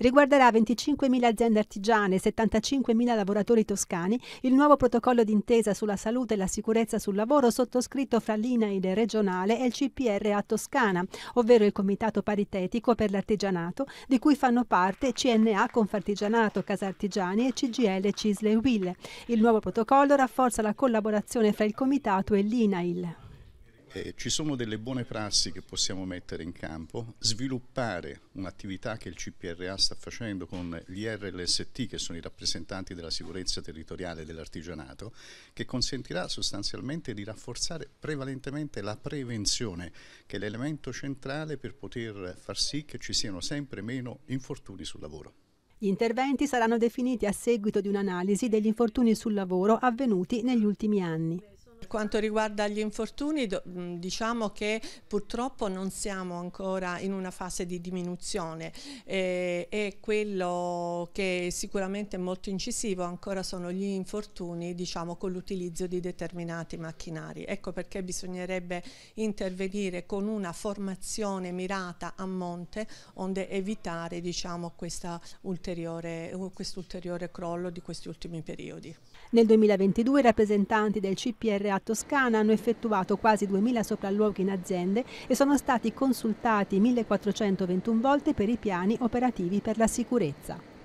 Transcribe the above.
Riguarderà 25.000 aziende artigiane e 75.000 lavoratori toscani il nuovo protocollo d'intesa sulla salute e la sicurezza sul lavoro sottoscritto fra l'INAIL regionale e il CPRA Toscana, ovvero il Comitato Paritetico per l'Artigianato, di cui fanno parte CNA Confartigianato, Casa Artigiani e CGL Cisle Will. Il nuovo protocollo rafforza la collaborazione fra il Comitato e l'INAIL. Eh, ci sono delle buone prassi che possiamo mettere in campo, sviluppare un'attività che il CPRA sta facendo con gli RLST, che sono i rappresentanti della sicurezza territoriale dell'artigianato, che consentirà sostanzialmente di rafforzare prevalentemente la prevenzione, che è l'elemento centrale per poter far sì che ci siano sempre meno infortuni sul lavoro. Gli interventi saranno definiti a seguito di un'analisi degli infortuni sul lavoro avvenuti negli ultimi anni quanto riguarda gli infortuni diciamo che purtroppo non siamo ancora in una fase di diminuzione e, eh, e quello che sicuramente è molto incisivo ancora sono gli infortuni diciamo, con l'utilizzo di determinati macchinari. Ecco perché bisognerebbe intervenire con una formazione mirata a monte onde evitare diciamo, questa ulteriore, uh, quest'ulteriore crollo di questi ultimi periodi. Nel 2022 i rappresentanti del CPRA Toscana hanno effettuato quasi 2.000 sopralluoghi in aziende e sono stati consultati 1.421 volte per i piani operativi per la sicurezza.